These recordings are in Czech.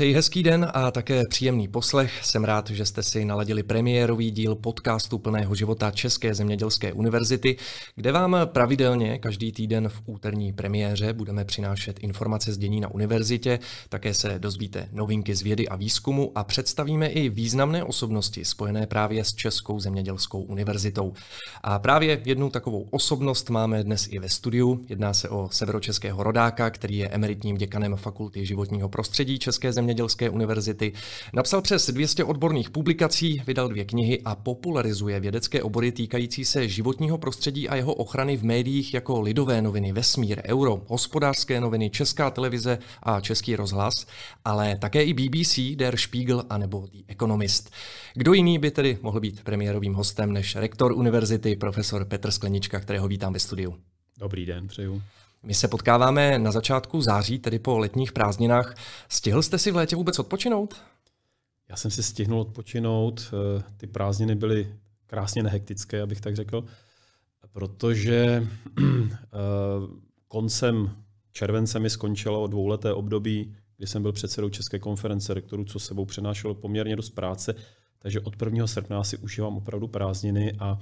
Přeji hezký den a také příjemný poslech. Jsem rád, že jste si naladili premiérový díl podcastu Plného života České zemědělské univerzity, kde vám pravidelně každý týden v úterní premiéře budeme přinášet informace z dění na univerzitě, také se dozvíte novinky z vědy a výzkumu a představíme i významné osobnosti spojené právě s Českou zemědělskou univerzitou. A právě jednu takovou osobnost máme dnes i ve studiu. Jedná se o severočeského rodáka, který je emeritním děkanem Fakulty životního prostředí České zemědělské Zemědělské univerzity. Napsal přes 200 odborných publikací, vydal dvě knihy a popularizuje vědecké obory týkající se životního prostředí a jeho ochrany v médiích jako Lidové noviny, Vesmír, Euro, Hospodářské noviny, Česká televize a Český rozhlas, ale také i BBC, Der Spiegel a nebo The Economist. Kdo jiný by tedy mohl být premiérovým hostem než rektor univerzity profesor Petr Sklenička, kterého vítám ve studiu. Dobrý den, přeju. My se potkáváme na začátku září, tedy po letních prázdninách. Stihl jste si v létě vůbec odpočinout? Já jsem si stihnul odpočinout. Eh, ty prázdniny byly krásně nehektické, abych tak řekl, protože eh, koncem července mi skončilo dvouleté období, kdy jsem byl předsedou České konference rektorů, co sebou přenášelo poměrně dost práce, takže od 1. srpna si užívám opravdu prázdniny a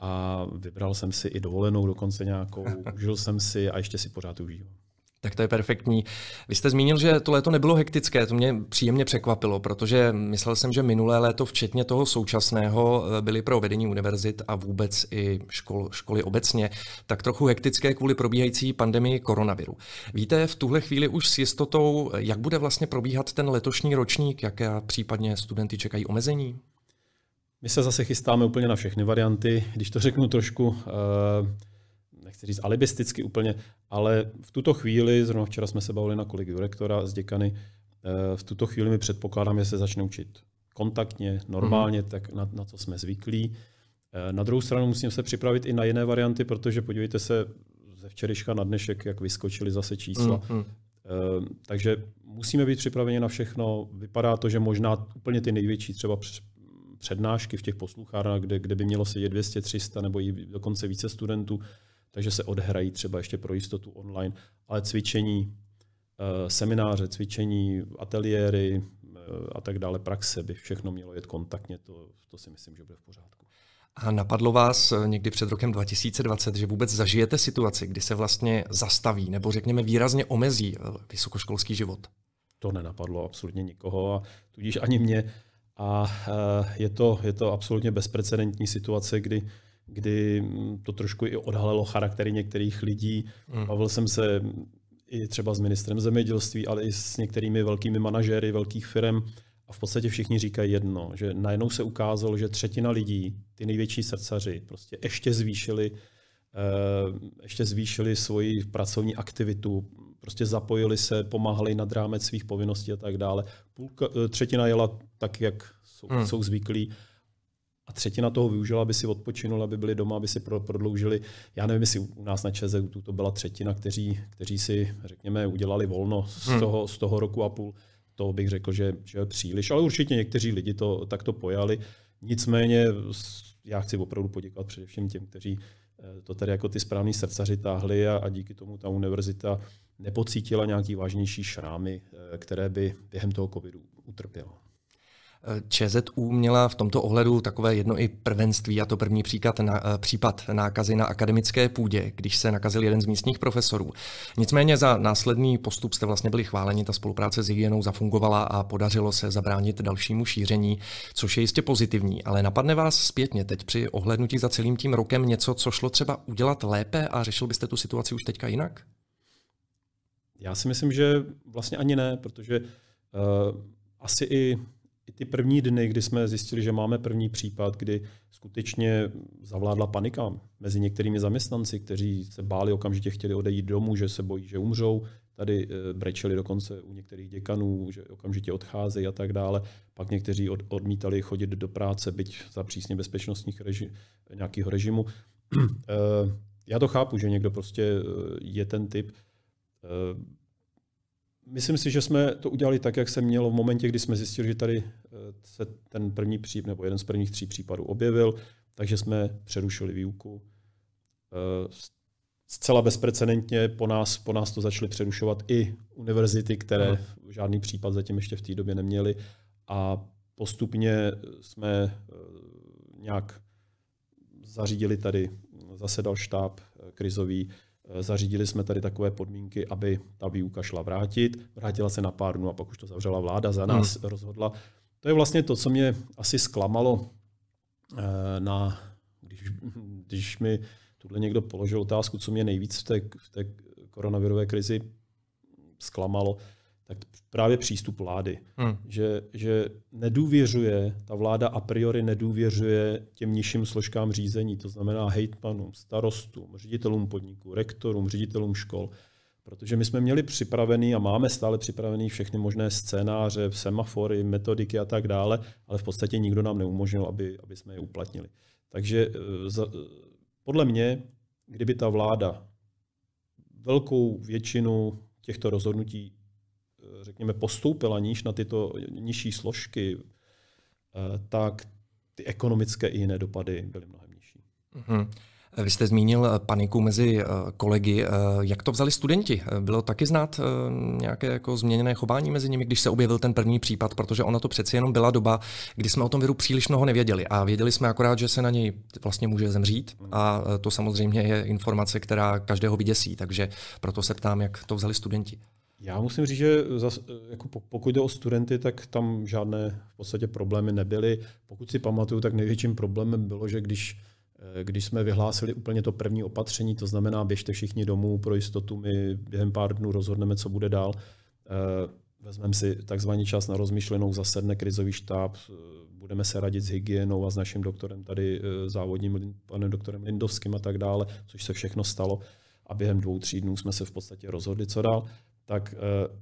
a vybral jsem si i dovolenou dokonce nějakou, užil jsem si a ještě si pořád užívám. Tak to je perfektní. Vy jste zmínil, že to léto nebylo hektické, to mě příjemně překvapilo, protože myslel jsem, že minulé léto, včetně toho současného, eh, byly pro vedení univerzit a vůbec i škol, školy obecně tak trochu hektické kvůli probíhající pandemii koronaviru. Víte v tuhle chvíli už s jistotou, eh, jak bude vlastně probíhat ten letošní ročník, jaké případně studenty čekají omezení? My se zase chystáme úplně na všechny varianty, když to řeknu trošku, eh, nechci říct alibisticky úplně, ale v tuto chvíli, zrovna včera jsme se bavili na kolegiu rektora z děkany, eh, v tuto chvíli my předpokládám, že se začne učit kontaktně, normálně, mm-hmm. tak na, na co jsme zvyklí. Eh, na druhou stranu musím se připravit i na jiné varianty, protože podívejte se ze včerejška na dnešek, jak vyskočily zase čísla. Mm-hmm. Takže musíme být připraveni na všechno. Vypadá to, že možná úplně ty největší třeba přednášky v těch posluchárnách, kde, kde by mělo sedět 200, 300 nebo i dokonce více studentů, takže se odhrají třeba ještě pro jistotu online, ale cvičení, eh, semináře, cvičení, ateliéry eh, a tak dále, praxe by všechno mělo jet kontaktně, to, to si myslím, že bude v pořádku. A napadlo vás eh, někdy před rokem 2020, že vůbec zažijete situaci, kdy se vlastně zastaví nebo řekněme výrazně omezí vysokoškolský život? To nenapadlo absolutně nikoho a tudíž ani mě. A eh, je to, je to absolutně bezprecedentní situace, kdy kdy mm, to trošku i odhalilo charaktery některých lidí. Mm. Bavil jsem se i třeba s ministrem zemědělství, ale i s některými velkými manažéry velkých firm a v podstatě všichni říkají jedno, že najednou se ukázalo, že třetina lidí, ty největší srdcaři, prostě ještě zvýšili, eh, ještě zvýšili svoji pracovní aktivitu, prostě zapojili se, pomáhali nad rámec svých povinností a tak dále. Půlka, eh, třetina jela tak, jak jsou, hmm. jsou zvyklí a třetina toho využila, aby si odpočinula, aby byli doma, aby si pro, prodloužili. Já nevím, jestli u nás na ČZU to byla třetina, kteří, kteří si, řekněme, udělali volno z, hmm. toho, z toho roku a půl. To bych řekl, že, že příliš, ale určitě někteří lidi to takto pojali. Nicméně já chci opravdu poděkovat především těm, kteří eh, to tady jako ty správní srdcaři táhli a, a díky tomu ta univerzita nepocítila nějaký vážnější šrámy, eh, které by během toho covidu utrpěla. Eh, ČZU měla v tomto ohledu takové jedno i prvenství, a to první příklad na, eh, případ nákazy na akademické půdě, když se nakazil jeden z místních profesorů. Nicméně za následný postup jste vlastně byli chváleni, ta spolupráce s hygienou zafungovala a podařilo se zabránit dalšímu šíření, což je jistě pozitivní. Ale napadne vás zpětně teď při ohlednutí za celým tím rokem něco, co šlo třeba udělat lépe a řešil byste tu situaci už teďka jinak? Já si myslím, že vlastně ani ne, protože uh, asi i, i ty první dny, kdy jsme zjistili, že máme první případ, kdy skutečně zavládla panika mezi některými zaměstnanci, kteří se báli okamžitě chtěli odejít domů, že se bojí, že umřou. Tady uh, brečeli dokonce u některých děkanů, že okamžitě odcházejí a tak dále. Pak někteří od, odmítali chodit do práce, byť za přísně bezpečnostních reži, nějakého režimu. uh, já to chápu, že někdo prostě je ten typ, Eh, myslím si, že jsme to udělali tak, jak se mělo v momentě, kdy jsme zjistili, že tady eh, se ten první příp nebo jeden z prvních tří případů objevil, takže jsme přerušili výuku. Eh, zcela bezprecedentně po nás, po nás to začaly přerušovat i univerzity, které no. žádný případ zatím ještě v té době neměly. A postupně jsme nějak zařídili tady, zasedal štáb krizový, Eh, zařídili jsme tady takové podmínky, aby ta výuka šla vrátit. Vrátila se na pár dnů a pak už to zavřela vláda, za nás hmm. rozhodla. To je vlastně to, co mě asi zklamalo, eh, na, když, když mi tuhle někdo položil otázku, co mě nejvíc v té, v té koronavirové krizi zklamalo, tak právě přístup vlády. Hmm. Že, že nedůvěřuje, ta vláda a priori nedůvěřuje těm nižším složkám řízení, to znamená hejtmanům, starostům, ředitelům podniků, rektorům, ředitelům škol. Protože my jsme měli připravený a máme stále připravený všechny možné scénáře, semafory, metodiky a tak dále, ale v podstatě nikdo nám neumožnil, aby, aby jsme je uplatnili. Takže eh, eh, podle mě, kdyby ta vláda velkou většinu těchto rozhodnutí Eh, řekněme, postoupila níž na tyto nižší složky, eh, tak ty ekonomické i jiné dopady byly mnohem nižší. Mm-hmm. Vy jste zmínil eh, paniku mezi kolegy. Jak to vzali studenti? Bylo taky znát nějaké jako změněné chování mezi nimi, když se objevil ten první případ, protože ona to přeci jenom byla doba, kdy jsme o tom viru příliš mnoho nevěděli. A věděli jsme akorát, že se na něj vlastně může zemřít. Mhm. A to samozřejmě je informace, která každého vyděsí. Takže proto se ptám, jak to vzali studenti. Já musím říct, že zas, jako pokud jde o studenty, tak tam žádné v podstatě problémy nebyly. Pokud si pamatuju, tak největším problémem bylo, že když, eh, když jsme vyhlásili úplně to první opatření, to znamená běžte všichni domů pro jistotu, my během pár dnů rozhodneme, co bude dál, eh, vezmeme si takzvaný čas na rozmyšlenou, zasedne krizový štáb, eh, budeme se radit s hygienou a s naším doktorem tady závodním panem doktorem Lindovským a tak dále, což se všechno stalo. A během dvou, tří dnů jsme se v podstatě rozhodli, co dál tak eh,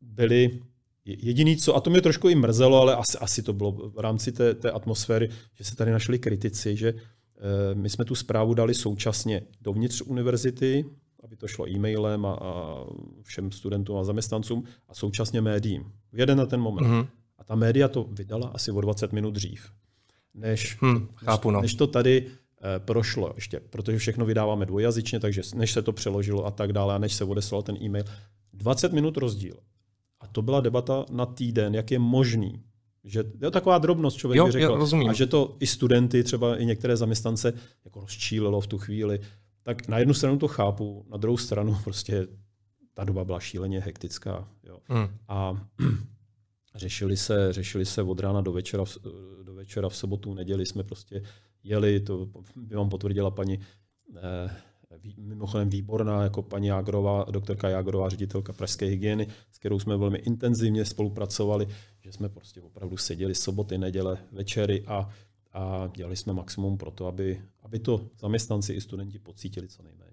byli jediný co, a to mě trošku i mrzelo, ale asi, asi to bylo v rámci té, té atmosféry, že se tady našli kritici, že eh, my jsme tu zprávu dali současně dovnitř univerzity, aby to šlo e-mailem a, a všem studentům a zaměstnancům a současně médiím. V jeden na ten moment. Mm-hmm. A ta média to vydala asi o 20 minut dřív, než, hmm, chápu, no. než to tady Eh, prošlo ještě, protože všechno vydáváme dvojazyčně, takže než se to přeložilo a tak dále, a než se odeslal ten e-mail, 20 minut rozdíl. A to byla debata na týden, jak je možný, že to je taková drobnost, člověk jo, by řekl. jo, A že to i studenty, třeba i některé zaměstnance, jako rozčílilo v tu chvíli. Tak na jednu stranu to chápu, na druhou stranu prostě ta doba byla šíleně hektická. Jo. Hmm. A řešili se, řešili se od rána do večera, do večera v sobotu, neděli jsme prostě jeli, to by vám potvrdila paní eh, mimochodem výborná, jako paní Jágrová, doktorka Jágrová, ředitelka Pražské hygieny, s kterou jsme velmi intenzivně spolupracovali, že jsme prostě opravdu seděli soboty, neděle, večery a, a dělali jsme maximum pro to, aby, aby to zaměstnanci i studenti pocítili co nejméně.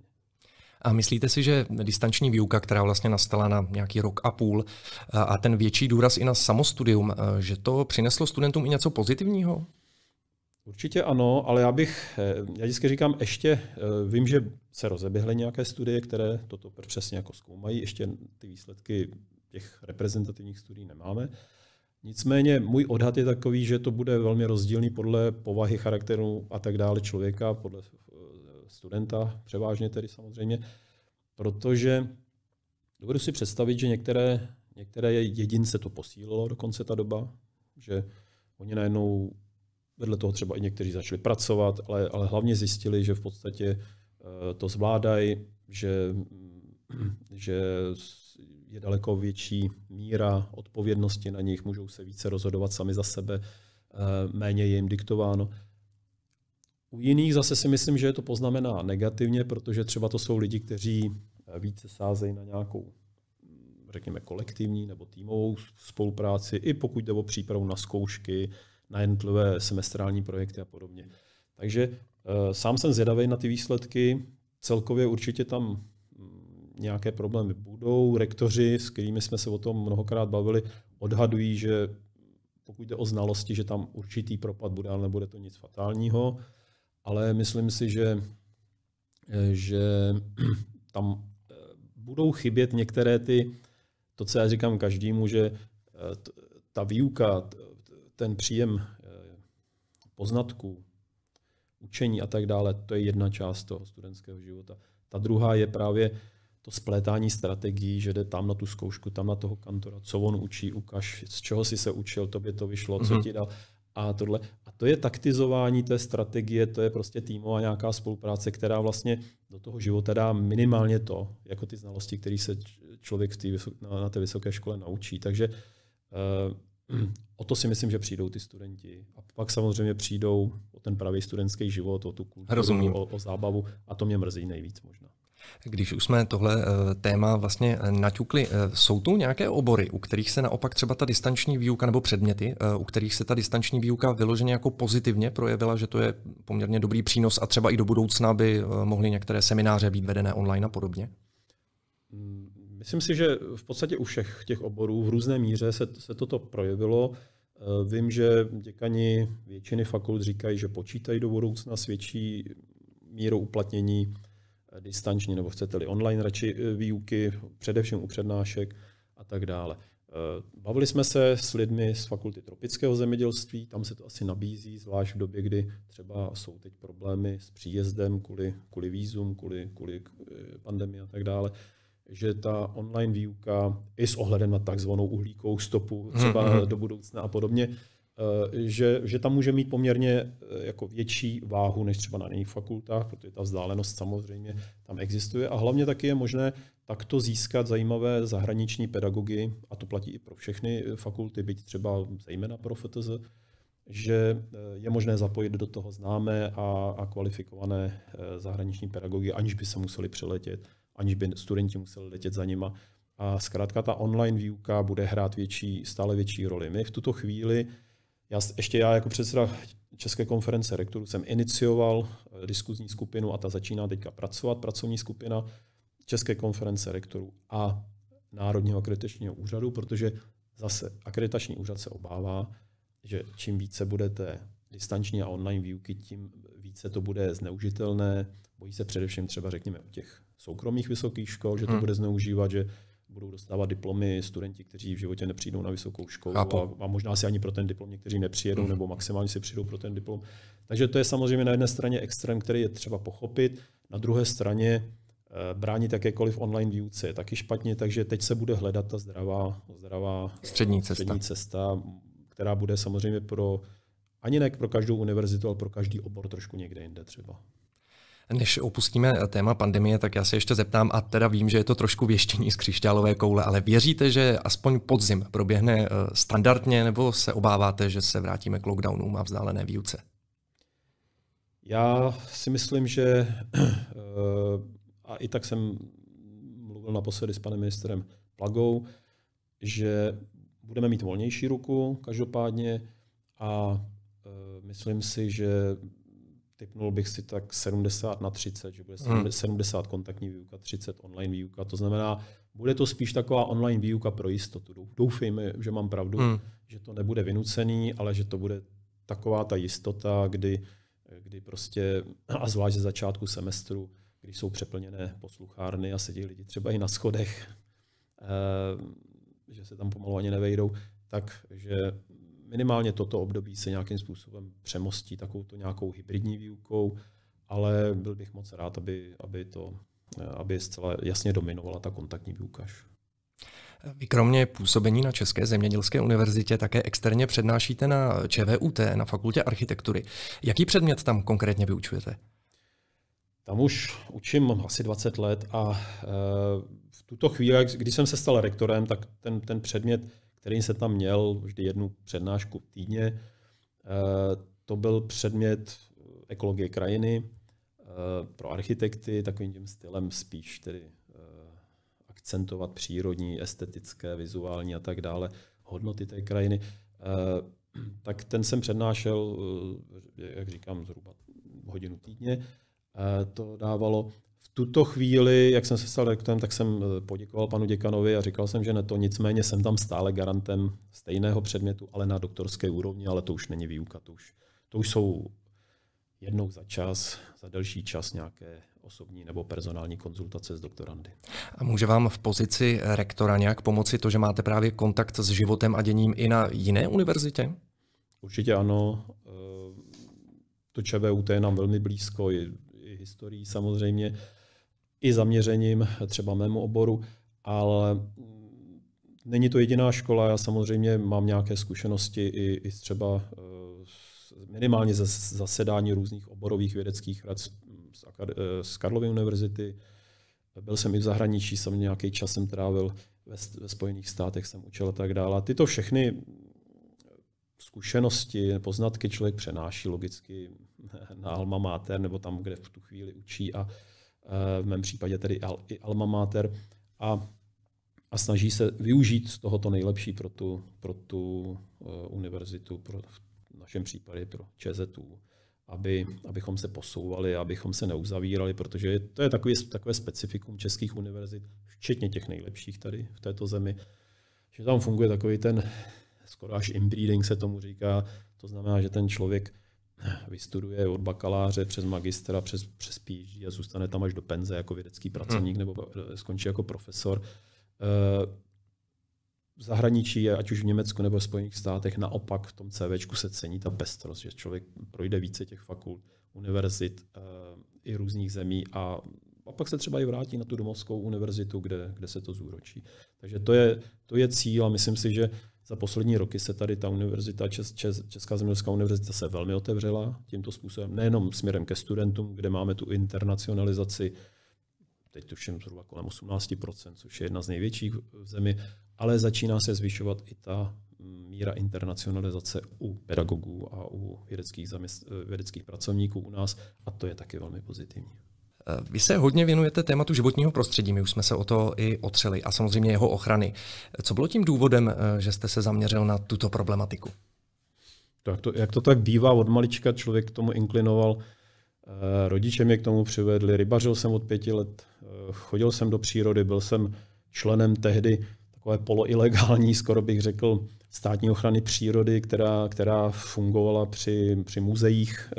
A myslíte si, že distanční výuka, která vlastně nastala na nějaký rok a půl a ten větší důraz i na samostudium, eh, že to přineslo studentům i něco pozitivního? Určitě ano, ale já bych, eh, já vždycky říkám, ještě eh, vím, že se rozeběhly nějaké studie, které toto přesně jako zkoumají, ještě ty výsledky těch reprezentativních studií nemáme. Nicméně můj odhad je takový, že to bude velmi rozdílný podle povahy, charakteru a tak dále člověka, podle eh, studenta převážně tedy samozřejmě, protože dovedu si představit, že některé, některé jedince to posílilo dokonce ta doba, že oni najednou vedle toho třeba i někteří začali pracovat, ale, ale hlavně zjistili, že v podstatě eh, to zvládají, že, mm, že je daleko větší míra odpovědnosti na nich, můžou se více rozhodovat sami za sebe, eh, méně je jim diktováno. U jiných zase si myslím, že je to poznamená negativně, protože třeba to jsou lidi, kteří eh, více sázejí na nějakou řekněme, kolektivní nebo týmovou spolupráci, i pokud jde o přípravu na zkoušky, na jednotlivé semestrální projekty a podobně. Takže eh, sám jsem zvědavý na ty výsledky. Celkově určitě tam mm, nějaké problémy budou. Rektoři, s kterými jsme se o tom mnohokrát bavili, odhadují, že pokud jde o znalosti, že tam určitý propad bude, ale nebude to nic fatálního. Ale myslím si, že, eh, že tam eh, budou chybět některé ty, to, co já říkám každému, že ta výuka, ten příjem eh, poznatků, učení a tak dále, to je jedna část toho studentského života. Ta druhá je právě to splétání strategií, že jde tam na tu zkoušku, tam na toho kantora, co on učí, ukaž, z čeho si se učil, tobě to vyšlo, co mhm. ti dal a tohle. A to je taktizování té strategie, to je prostě týmová nějaká spolupráce, která vlastně do toho života dá minimálně to, jako ty znalosti, které se člověk v té, na, na té vysoké škole naučí. Takže eh, Hmm. O to si myslím, že přijdou ty studenti. A pak samozřejmě přijdou o ten pravý studentský život, o tu kulturu, O, o zábavu a to mě mrzí nejvíc možná. Když už jsme tohle eh, téma vlastně eh, naťukli, eh, jsou tu nějaké obory, u kterých se naopak třeba ta distanční výuka nebo předměty, u kterých se ta distanční výuka vyloženě jako pozitivně projevila, že to je poměrně dobrý přínos a třeba i do budoucna by mohly některé semináře být vedené online a podobně? Hmm. Myslím si, že v podstatě u všech těch oborů v různé míře se, se toto projevilo. Eh, vím, že děkani většiny fakult říkají, že počítají do budoucna s větší mírou uplatnění eh, distanční nebo chcete-li online radši eh, výuky, především u přednášek a tak dále. Bavili jsme se s lidmi z fakulty tropického zemědělství, tam se to asi nabízí, zvlášť v době, kdy třeba jsou teď problémy s příjezdem kvůli, kvůli vízum, kvůli, kvůli pandemii a tak dále že ta online výuka i s ohledem na takzvanou uhlíkovou stopu mhm, třeba mm-hmm. do budoucna a podobně, eh, že, že tam může mít poměrně eh, jako větší váhu než třeba na jiných fakultách, protože ta vzdálenost samozřejmě tam existuje a hlavně taky je možné takto získat zajímavé zahraniční pedagogy, a to platí i pro všechny eh, fakulty, byť třeba zejména pro FTZ, že je možné zapojit do toho známé a, a kvalifikované zahraniční pedagogy, aniž by se museli přeletět aniž by studenti museli letět za nima. A zkrátka ta online výuka bude hrát větší, stále větší roli. My v tuto chvíli, já, ještě já jako předseda České konference rektorů jsem inicioval eh, diskuzní skupinu a ta začíná teďka pracovat, pracovní skupina České konference rektorů a Národního akreditačního úřadu, protože zase akreditační úřad se obává, že čím více budete distanční a online výuky, tím více to bude zneužitelné. Bojí se především třeba, řekněme, u těch soukromých vysokých škol, že to hmm. bude zneužívat, že budou dostávat diplomy studenti, kteří v životě nepřijdou na vysokou školu a, a možná si ani pro ten diplom někteří nepřijedou hmm. nebo maximálně si přijdou pro ten diplom. Takže to je samozřejmě na jedné straně extrém, který je třeba pochopit, na druhé straně eh, bránit jakékoliv online výuce je taky špatně, takže teď se bude hledat ta zdravá, zdravá eh, střední, cesta. střední cesta, která bude samozřejmě pro ani ne pro každou univerzitu, ale pro každý obor trošku někde jinde třeba. Než opustíme téma pandemie, tak já se ještě zeptám, a teda vím, že je to trošku věštění z křišťálové koule, ale věříte, že aspoň podzim proběhne eh, standardně, nebo se obáváte, že se vrátíme k lockdownům a vzdálené výuce? Já si myslím, že eh, a i tak jsem mluvil naposledy s panem ministrem Plagou, že budeme mít volnější ruku každopádně a eh, myslím si, že typnul bych si tak 70 na 30, že bude hmm. 70 kontaktní výuka, 30 online výuka. To znamená, bude to spíš taková online výuka pro jistotu. Doufejme, že mám pravdu, hmm. že to nebude vynucený, ale že to bude taková ta jistota, kdy, kdy prostě, a zvlášť ze začátku semestru, když jsou přeplněné posluchárny a sedí lidi třeba i na schodech, eh, že se tam pomalu ani nevejdou, takže minimálně toto období se nějakým způsobem přemostí takovou nějakou hybridní výukou, ale byl bych moc rád, aby, aby to aby zcela jasně dominovala ta kontaktní výuka. Vy kromě působení na České zemědělské univerzitě také externě přednášíte na ČVUT, na Fakultě architektury. Jaký předmět tam konkrétně vyučujete? Tam už učím asi 20 let a eh, v tuto chvíli, když jsem se stal rektorem, tak ten, ten předmět kterým jsem tam měl vždy jednu přednášku týdně. Eh, to byl předmět ekologie krajiny eh, pro architekty, takovým tím stylem spíš tedy eh, akcentovat přírodní, estetické, vizuální a tak dále, hodnoty té krajiny. Tak ten jsem přednášel, jak říkám, zhruba hodinu týdně. To dávalo v tuto chvíli, jak jsem se stal rektorem, tak jsem eh, poděkoval panu děkanovi a říkal jsem, že ne to, nicméně jsem tam stále garantem stejného předmětu, ale na doktorské úrovni, ale to už není výuka, to už, to už jsou jednou za čas, za delší čas nějaké osobní nebo personální konzultace s doktorandy. A může vám v pozici rektora nějak pomoci to, že máte právě kontakt s životem a děním i na jiné univerzitě? Určitě ano. Eh, to ČVUT je nám velmi blízko historií samozřejmě, i zaměřením třeba mému oboru, ale není to jediná škola. Já samozřejmě mám nějaké zkušenosti i, i třeba e, minimálně ze zasedání různých oborových vědeckých rad e, z, Karlovy univerzity. Byl jsem i v zahraničí, jsem nějaký čas jsem trávil ve, ve Spojených státech, jsem učil a tak dále. A tyto všechny zkušenosti, poznatky člověk přenáší logicky na Alma Mater nebo tam, kde v tu chvíli učí a e, v mém případě tedy i Alma Mater a, a snaží se využít z toho to nejlepší pro tu, pro tu e, univerzitu, pro, v našem případě pro ČZU aby, abychom se posouvali, abychom se neuzavírali, protože to je takový, takové specifikum českých univerzit, včetně těch nejlepších tady v této zemi, že tam funguje takový ten skoro až inbreeding se tomu říká, to znamená, že ten člověk vystuduje od bakaláře přes magistra, přes, přes PhD a zůstane tam až do penze jako vědecký mhm. pracovník hmm. nebo eh, skončí jako profesor. Eh, v zahraničí, ať už v Německu nebo v Spojených státech, naopak v tom CV se cení ta pestrost, že člověk projde více těch fakult, univerzit eh, i různých zemí a a pak se třeba i vrátí na tu domovskou univerzitu, kde, kde se to zúročí. Takže to je, to je cíl a myslím si, že za poslední roky se tady ta univerzita, Čes, Čes, Česká zemědělská univerzita se velmi otevřela tímto způsobem, nejenom směrem ke studentům, kde máme tu internacionalizaci, teď tuším zhruba kolem 18%, což je jedna z největších v zemi, ale začíná se zvyšovat i ta míra internacionalizace u pedagogů a u vědeckých, zaměst, vědeckých pracovníků u nás a to je taky velmi pozitivní. Eh, vy se hodně věnujete tématu životního prostředí, my už jsme se o to i otřeli a samozřejmě jeho ochrany. Co bylo tím důvodem, eh, že jste se zaměřil na tuto problematiku? Tak to, jak to tak bývá, od malička člověk k tomu inklinoval. Eh, rodiče mě k tomu přivedli, rybařil jsem od pěti let, chodil jsem do přírody, byl jsem členem tehdy takové poloilegální, skoro bych řekl, státní ochrany přírody, která, která fungovala při, při muzeích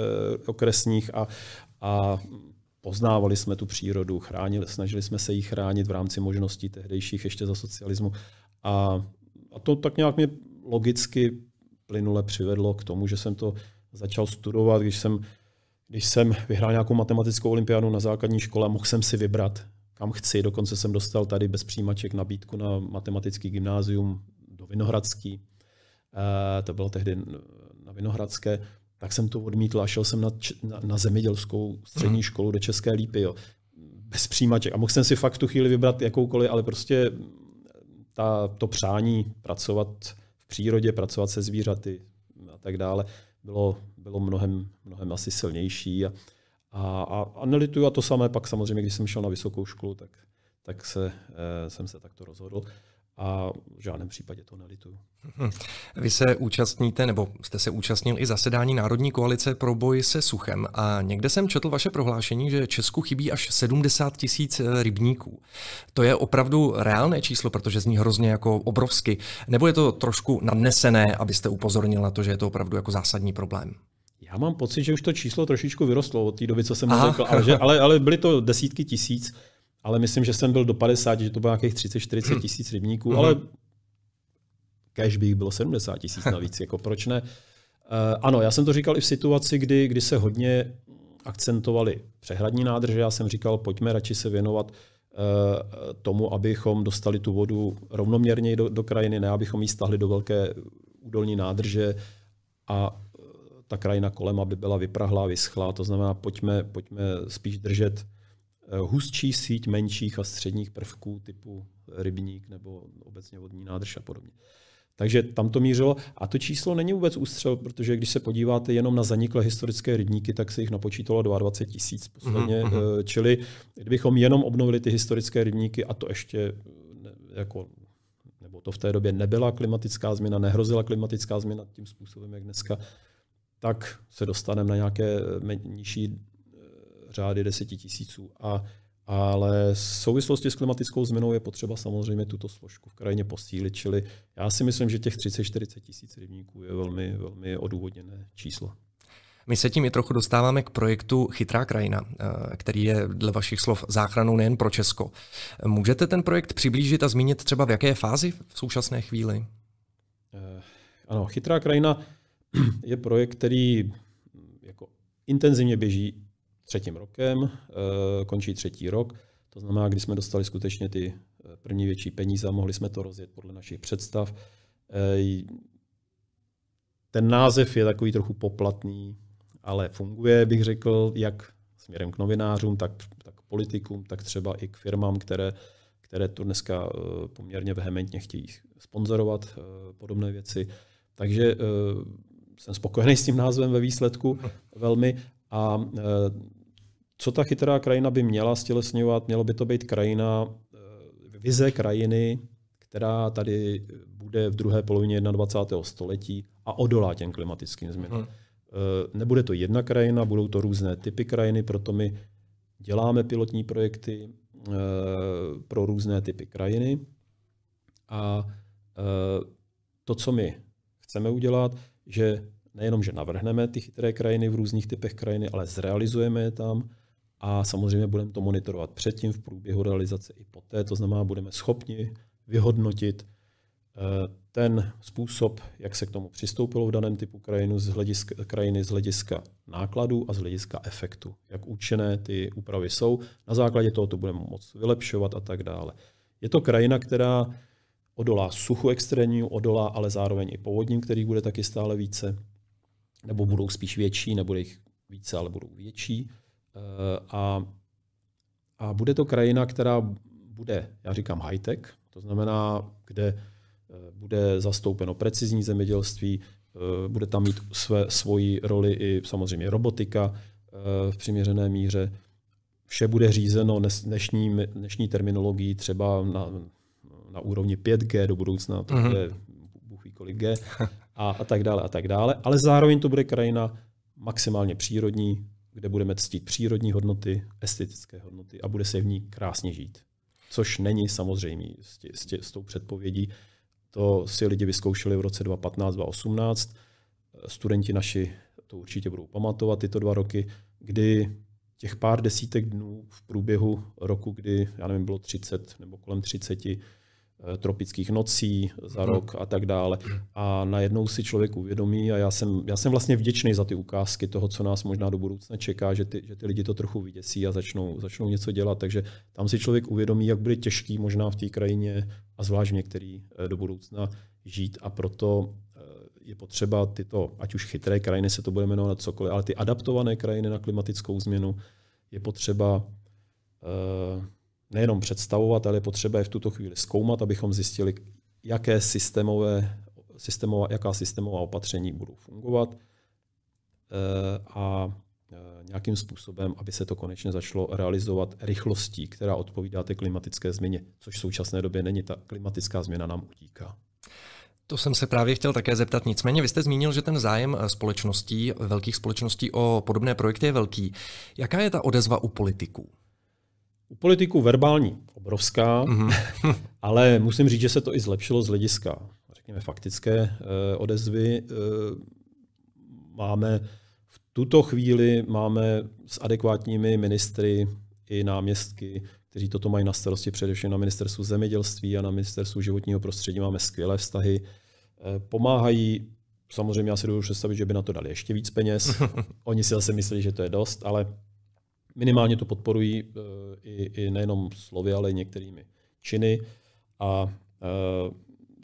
okresních a, a poznávali jsme tu přírodu, chránili, snažili jsme se ji chránit v rámci možností tehdejších ještě za socialismu. A, a to tak nějak mě logicky plynule přivedlo k tomu, že jsem to začal studovat, když jsem, když jsem vyhrál nějakou matematickou olympiádu na základní škole, mohl jsem si vybrat, kam chci. Dokonce jsem dostal tady bez přijímaček nabídku na matematický gymnázium do Vinohradský. Eh, to bylo tehdy na Vinohradské tak jsem to odmítl a šel jsem na, na, na zemědělskou střední hmm. školu do České lípy. Jo. Bez přijímaček. A mohl jsem si fakt v tu chvíli vybrat jakoukoliv, ale prostě mm, ta, to přání pracovat v přírodě, pracovat se zvířaty a tak dále, bylo, bylo mnohem, mnohem asi silnější. A, a, a, a nelituju a to samé pak samozřejmě, když jsem šel na vysokou školu, tak, tak se, eh, jsem se takto rozhodl a v žádném případě to nelituju. Hm. Vy se účastníte, nebo jste se účastnil i zasedání Národní koalice pro boj se suchem a někde jsem četl vaše prohlášení, že Česku chybí až 70 tisíc eh, rybníků. To je opravdu reálné číslo, protože zní hrozně jako obrovsky. Nebo je to trošku nadnesené, abyste upozornil na to, že je to opravdu jako zásadní problém? Já mám pocit, že už to číslo trošičku vyrostlo od té doby, co jsem Aha. řekl, ale, že, ale, ale byly to desítky tisíc ale myslím, že jsem byl do 50, že to bylo nějakých 30-40 hmm. tisíc rybníků, hmm. ale cash bych bylo 70 tisíc navíc, jako proč ne? Uh, ano, já jsem to říkal i v situaci, kdy, kdy se hodně akcentovali přehradní nádrže, já jsem říkal, pojďme radši se věnovat uh, tomu, abychom dostali tu vodu rovnoměrněji do, do krajiny, ne abychom ji stahli do velké údolní nádrže a eh, ta krajina kolem, aby byla vyprahlá, vyschlá. To znamená, pojďme, pojďme spíš držet Eh, hustší síť menších a středních prvků typu rybník nebo obecně vodní nádrž a podobně. Takže tam to mířilo. A to číslo není vůbec ústřel, protože když se podíváte jenom na zaniklé historické rybníky, tak se jich napočítalo 22 tisíc posledně. Mm-hmm. Čili kdybychom jenom obnovili ty historické rybníky, a to ještě eh, jako nebo to v té době nebyla klimatická změna, nehrozila klimatická změna tím způsobem, jak dneska, tak se dostaneme na nějaké nižší řády desetitisíců. A, ale v souvislosti s klimatickou změnou je potřeba samozřejmě tuto složku v krajině posílit, čili já si myslím, že těch 30-40 tisíc rybníků je velmi, velmi odůvodněné číslo. My se tím i trochu dostáváme k projektu Chytrá krajina, eh, který je dle vašich slov záchranou nejen pro Česko. Můžete ten projekt přiblížit a zmínit třeba v jaké fázi v současné chvíli? Eh, ano, Chytrá krajina je projekt, který jako intenzivně běží třetím rokem, eh, končí třetí rok. To znamená, když jsme dostali skutečně ty eh, první větší peníze a mohli jsme to rozjet podle našich představ. Eh, ten název je takový trochu poplatný, ale funguje, bych řekl, jak směrem k novinářům, tak, tak k politikům, tak třeba i k firmám, které, které to dneska poměrně vehementně chtějí sponzorovat podobné věci. Takže jsem spokojený s tím názvem ve výsledku velmi a co ta chytrá krajina by měla stělesňovat, mělo by to být krajina, eh, vize krajiny, která tady bude v druhé polovině 21. století a odolá těm klimatickým změnám. Hmm. Eh, nebude to jedna krajina, budou to různé typy krajiny, proto my děláme pilotní projekty eh, pro různé typy krajiny. A to, co my chceme udělat, že nejenom, že navrhneme ty chytré krajiny v různých typech krajiny, ale zrealizujeme je tam a samozřejmě budeme to monitorovat předtím, v průběhu realizace i poté, to znamená, budeme schopni vyhodnotit eh, ten způsob, jak se k tomu přistoupilo v daném typu krajinu z hlediska, krajiny z hlediska nákladů a z hlediska efektu, jak účinné ty úpravy jsou. Na základě toho to budeme moc vylepšovat a tak dále. Je to krajina, která odolá suchu extrémnímu, odolá ale zároveň i povodním, kterých bude taky stále více, nebo budou spíš větší, nebude jich více, ale budou větší. Eh, a, a bude to krajina, která bude, já říkám, high-tech, to znamená, kde eh, bude zastoupeno precizní zemědělství, eh, bude tam mít své, svoji roli i samozřejmě robotika v přiměřené míře. Vše bude řízeno dnešní, dnešní terminologií třeba na, na úrovni 5G do budoucna, to mm-hmm. Bůh ví kolik G a, a tak dále a tak dále, ale zároveň to bude krajina maximálně přírodní, kde budeme ctít přírodní hodnoty, estetické hodnoty a bude se v ní krásně žít. Což není samozřejmé s, tě, s, tě, s tou předpovědí. To si lidi vyzkoušeli v roce 2015, 2018. Studenti naši to určitě budou pamatovat tyto dva roky, kdy těch pár desítek dnů v průběhu roku, kdy, já nevím, bylo 30 nebo kolem 30, Eh, tropických nocí za mhm. rok a tak dále. A najednou si člověk uvědomí, a já jsem, já jsem vlastně vděčný za ty ukázky toho, co nás možná do budoucna čeká, že ty, že ty lidi to trochu vyděsí a začnou, začnou něco dělat. Takže tam si člověk uvědomí, jak byly těžký možná v té krajině a zvlášť v některý eh, do budoucna žít. A proto eh, je potřeba tyto, ať už chytré krajiny se to bude jmenovat cokoliv, ale ty adaptované krajiny na klimatickou změnu je potřeba uh, nejenom představovat, ale je potřeba je v tuto chvíli zkoumat, abychom zjistili, jaké systémové, systémová, jaká systémová opatření budou fungovat eh, a eh, nějakým způsobem, aby se to konečně začalo realizovat rychlostí, která odpovídá té klimatické změně, což v současné době není. Ta klimatická změna nám utíká. To jsem se právě chtěl také zeptat. Nicméně vy jste zmínil, že ten zájem eh, společností, velkých společností o podobné projekty je velký. Jaká je ta odezva u politiků? U politiků verbální obrovská, mm-hmm. ale musím říct, že se to i zlepšilo z hlediska, řekněme, faktické eh, odezvy. Eh, máme v tuto chvíli máme s adekvátními ministry i náměstky, kteří toto mají na starosti především na ministerstvu zemědělství a na ministerstvu životního prostředí. Máme skvělé vztahy. Eh, pomáhají Samozřejmě já si dovedu představit, že by na to dali ještě víc peněz. Oni si zase myslí, že to je dost, ale minimálně to podporují eh, i, i nejenom slovy, ale i některými činy a eh,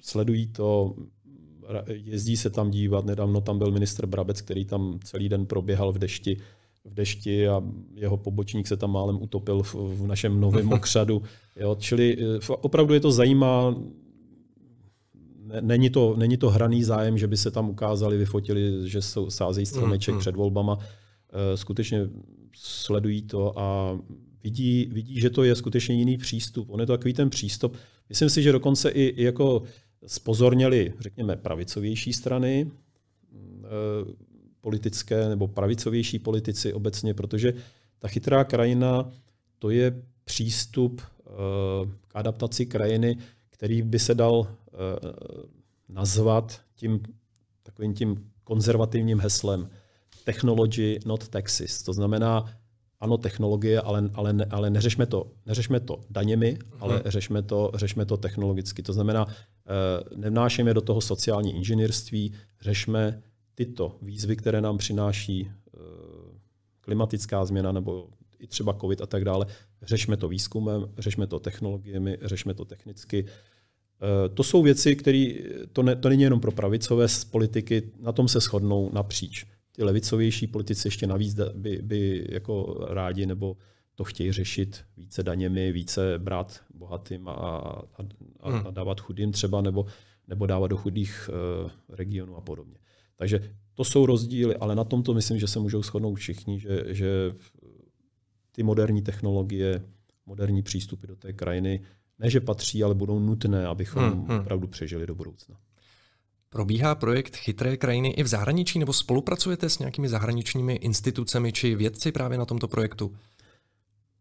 sledují to, jezdí se tam dívat. Nedávno tam byl ministr Brabec, který tam celý den proběhal v dešti, v dešti a jeho pobočník se tam málem utopil v, v našem novém okřadu. Jo, čili eh, opravdu je to zajímá. Není to, není to hraný zájem, že by se tam ukázali, vyfotili, že jsou, sázejí stromeček mm, mm. před volbama. Eh, skutečně sledují to a vidí, vidí, že to je skutečně jiný přístup. On je to takový ten přístup. Myslím si, že dokonce i jako spozorněli, řekněme, pravicovější strany eh, politické nebo pravicovější politici obecně, protože ta chytrá krajina to je přístup eh, k adaptaci krajiny, který by se dal nazvat tím takovým tím konzervativním heslem – technology, not taxes. To znamená, ano, technologie, ale, ale, ale neřešme, to, neřešme to daněmi, uh-huh. ale řešme to, řešme to technologicky. To znamená, eh, nevnášejme do toho sociální inženýrství, řešme tyto výzvy, které nám přináší eh, klimatická změna nebo i třeba COVID a tak dále. Řešme to výzkumem, řešme to technologiemi, řešme to technicky. Eh, to jsou věci, které to, ne, to není jenom pro pravicové z politiky, na tom se shodnou napříč ty levicovější politici ještě navíc by, by jako rádi nebo to chtějí řešit více daněmi, více brát bohatým a, a, a, a hmm. dávat chudým třeba, nebo, nebo dávat do chudých uh, regionů a podobně. Takže to jsou rozdíly, ale na tomto myslím, že se můžou shodnout všichni, že, že ty moderní technologie, moderní přístupy do té krajiny, ne že patří, ale budou nutné, abychom hmm, hmm. opravdu přežili do budoucna. Probíhá projekt Chytré krajiny i v zahraničí, nebo spolupracujete s nějakými zahraničními institucemi či vědci právě na tomto projektu?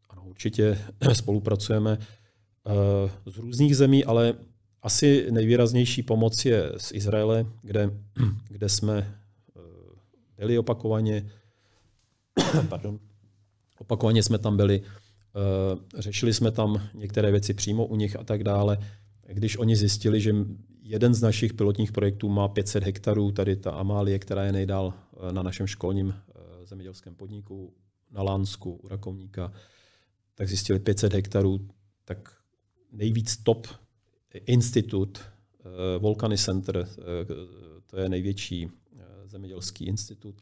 Ano, určitě spolupracujeme eh, z různých zemí, ale asi nejvýraznější pomoc je z Izraele, kde, kde jsme eh, byli opakovaně, pardon, opakovaně jsme tam byli, eh, řešili jsme tam některé věci přímo u nich a tak dále. Když oni zjistili, že jeden z našich pilotních projektů má 500 hektarů, tady ta Amálie, která je nejdál eh, na našem školním eh, zemědělském podniku, na Lánsku, u Rakovníka, tak zjistili 500 hektarů, tak nejvíc top institut, eh, Volcany Center, to je největší zemědělský institut,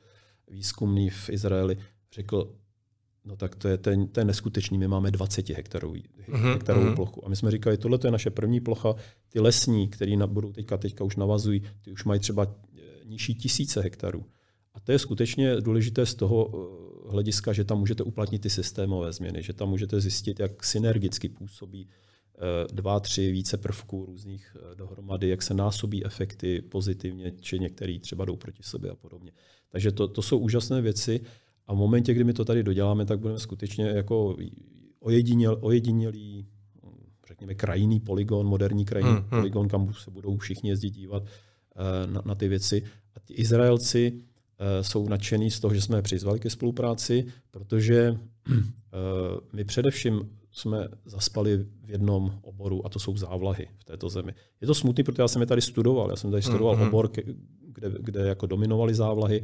výzkumný v Izraeli, řekl, No tak to je, ten, to je neskutečný, my máme 20 hektarů, mm-hmm. hektarovou mm-hmm. plochu. A my jsme říkali, tohle je naše první plocha, ty lesní, které budou teďka, teďka už navazují, ty už mají třeba eh, nižší tisíce hektarů. A to je skutečně důležité z toho eh, hlediska, že tam můžete uplatnit ty systémové změny, že tam můžete zjistit, jak synergicky působí eh, dva, tři více prvků různých dohromady, jak se násobí efekty pozitivně, či některý třeba jdou proti sobě a podobně. Takže to, to jsou úžasné věci. A v momentě, kdy my to tady doděláme, tak budeme skutečně jako ojedinil, ojedinilý, řekněme, krajinný poligon, moderní krajinný hmm, hmm. poligon, kam se budou všichni jezdit dívat eh, na, na ty věci. A ti Izraelci eh, jsou nadšení z toho, že jsme je přizvali ke spolupráci, protože eh, my především jsme zaspali v jednom oboru, a to jsou závlahy v této zemi. Je to smutný, protože já jsem je tady studoval. Já jsem tady hmm, studoval mm-hmm. obor, kde, kde jako dominovaly závlahy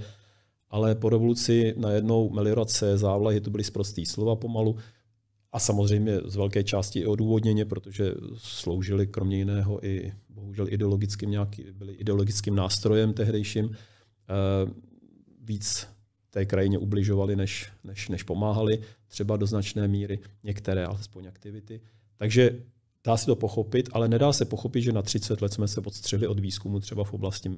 ale po revoluci najednou meliorace, závlahy, to byly zprostý slova pomalu a samozřejmě z velké části i odůvodněně, protože sloužili kromě jiného i bohužel ideologickým nějaký, byli ideologickým nástrojem tehdejším, eh, víc té krajině ubližovali, než, než, než pomáhali, třeba do značné míry některé, alespoň aktivity. Takže dá se to pochopit, ale nedá se pochopit, že na 30 let jsme se odstřeli od výzkumu třeba v oblasti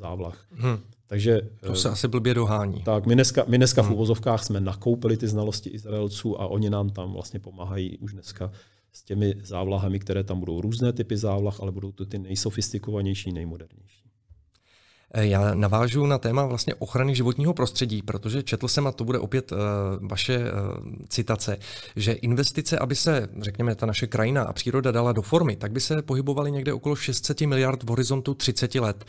závlah. Hmm. Takže, to se eh, asi blbě dohání. Tak, my dneska, my dneska hmm. v hm. uvozovkách jsme nakoupili ty znalosti Izraelců a oni nám tam vlastně pomáhají už dneska s těmi závlahami, které tam budou různé typy závlah, ale budou to ty nejsofistikovanější, nejmodernější. Eh, já navážu na téma vlastně ochrany životního prostředí, protože četl jsem, a to bude opět eh, vaše eh, citace, že investice, aby se, řekněme, ta naše krajina a příroda dala do formy, tak by se pohybovaly někde okolo 600 miliard v horizontu 30 let.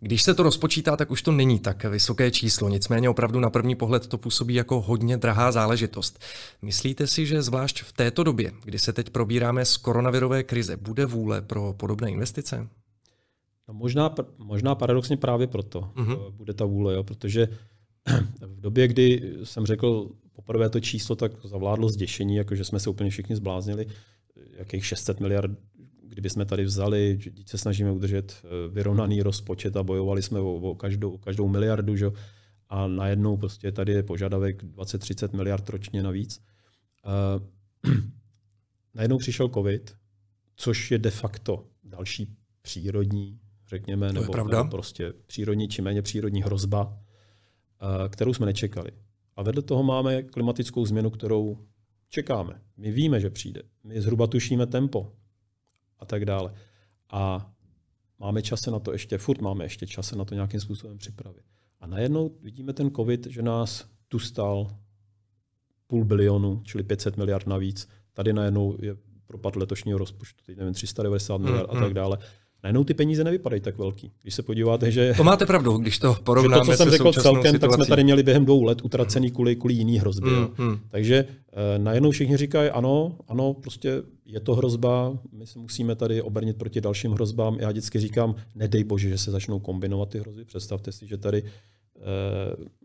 Když se to rozpočítá, tak už to není tak vysoké číslo, nicméně opravdu na první pohled to působí jako hodně drahá záležitost. Myslíte si, že zvlášť v této době, kdy se teď probíráme z koronavirové krize, bude vůle pro podobné investice? No možná, možná paradoxně právě proto uh-huh. bude ta vůle, jo, protože v době, kdy jsem řekl poprvé to číslo, tak zavládlo zděšení, jakože jsme se úplně všichni zbláznili, jakých 600 miliard, kdyby jsme tady vzali, když se snažíme udržet eh, vyrovnaný rozpočet a bojovali jsme o, o každou, o každou miliardu, že? a najednou prostě tady je požadavek 20-30 miliard ročně navíc. Uh, najednou přišel covid, což je de facto další přírodní řekněme, to nebo, nebo prostě přírodní či méně přírodní hrozba, eh, kterou jsme nečekali. A vedle toho máme klimatickou změnu, kterou čekáme. My víme, že přijde. My zhruba tušíme tempo a tak dále. A máme čas na to ještě, furt máme ještě čas se na to nějakým způsobem připravit. A najednou vidíme ten COVID, že nás tu stal půl bilionu, čili 500 miliard navíc. Tady najednou je propad letošního rozpočtu, teď nevím, 390 miliard a mm, mm. tak dále najednou ty peníze nevypadají tak velký. Když se podíváte, že... To máte pravdu, když to porovnáme to, co jsem řekl celkem, situací. tak jsme tady měli během dvou let utracený kvůli, kvůli jiný hrozbě. Mm, Takže eh, najednou všichni říkají, ano, ano, prostě je to hrozba, my se musíme tady obrnit proti dalším hrozbám. Já vždycky říkám, nedej bože, že se začnou kombinovat ty hrozby. Představte si, že tady eh,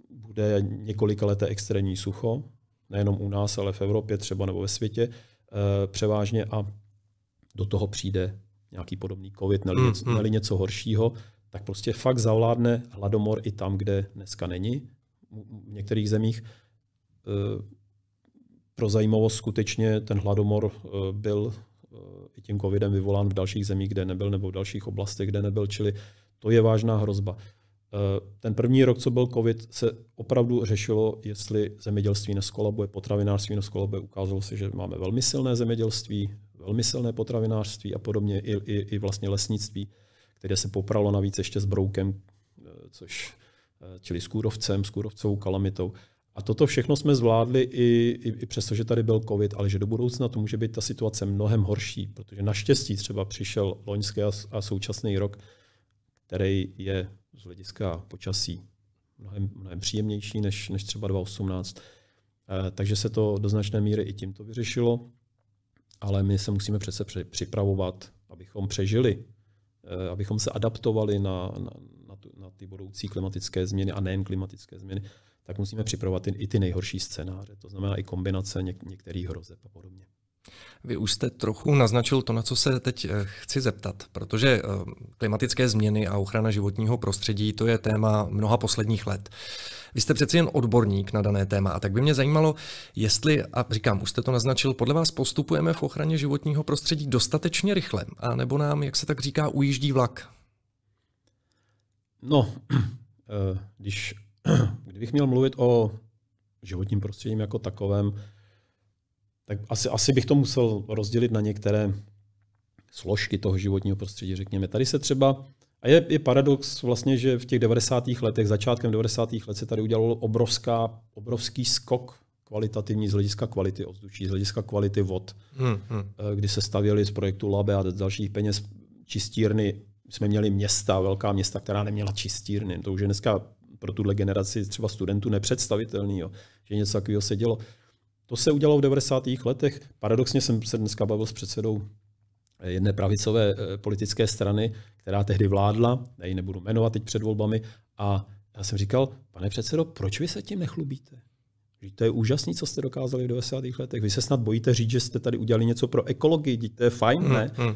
bude leté extrémní sucho, nejenom u nás, ale v Evropě třeba nebo ve světě eh, převážně a do toho přijde nějaký podobný covid, neli, mm, něco, neli mm. něco horšího, tak prostě fakt zavládne hladomor i tam, kde dneska není. V některých zemích eh, pro zajímavost skutečně ten hladomor eh, byl eh, i tím covidem vyvolán v dalších zemích, kde nebyl, nebo v dalších oblastech, kde nebyl, čili to je vážná hrozba. Ten první rok, co byl covid, se opravdu řešilo, jestli zemědělství neskolabuje, potravinářství neskolabuje. Ukázalo se, že máme velmi silné zemědělství, velmi silné potravinářství a podobně, i, i, i vlastně lesnictví, které se popralo navíc ještě s broukem, eh, což, eh, čili s kůrovcem, s kůrovcovou kalamitou. A toto všechno jsme zvládli i, i, i přesto, že tady byl covid, ale že do budoucna to může být ta situace mnohem horší, protože naštěstí třeba přišel loňský a, a současný rok, který je z hlediska počasí mnohem, mnohem příjemnější než, než třeba 2018. Eh, takže se to do značné míry i tímto vyřešilo ale my se musíme přece připravovat, abychom přežili, eh, abychom se adaptovali na, na, na, tu, na ty budoucí klimatické změny a nejen klimatické změny, tak musíme připravovat i, ty nejhorší scénáře, to znamená i kombinace něk, některých hrozeb a podobně. Vy už jste trochu naznačil to, na co se teď eh, chci zeptat, protože eh, klimatické změny a ochrana životního prostředí to je téma mnoha posledních let. Vy jste přeci jen odborník na dané téma a tak by mě zajímalo, jestli, a říkám, už jste to naznačil, podle vás postupujeme v ochraně životního prostředí dostatečně rychle, a nebo nám, jak se tak říká, ujíždí vlak? No, eh, když, kdybych měl mluvit o životním prostředím jako takovém, tak asi, asi bych to musel rozdělit na některé složky toho životního prostředí, řekněme. Tady se třeba, a je, je paradox vlastně, že v těch 90. letech, začátkem 90. let se tady udělalo obrovská, obrovský skok kvalitativní z hlediska kvality ovzduší, z hlediska kvality vod, hmm, hmm. Eh, kdy se stavěly z projektu Labe a dalších peněz čistírny. Jsme měli města, velká města, která neměla čistírny. To už je dneska pro tuhle generaci třeba studentů nepředstavitelný, jo, že něco takového se dělo. To se udělalo v 90. letech. Paradoxně jsem se dneska bavil s předsedou eh, jedné pravicové eh, politické strany, která tehdy vládla, já ji nebudu jmenovat teď před volbami, a já jsem říkal, pane předsedo, proč vy se tím nechlubíte? To je úžasné, co jste dokázali v 90. letech. Vy se snad bojíte říct, že jste tady udělali něco pro ekologii, Díte, to je fajn, mm, ne? Mm.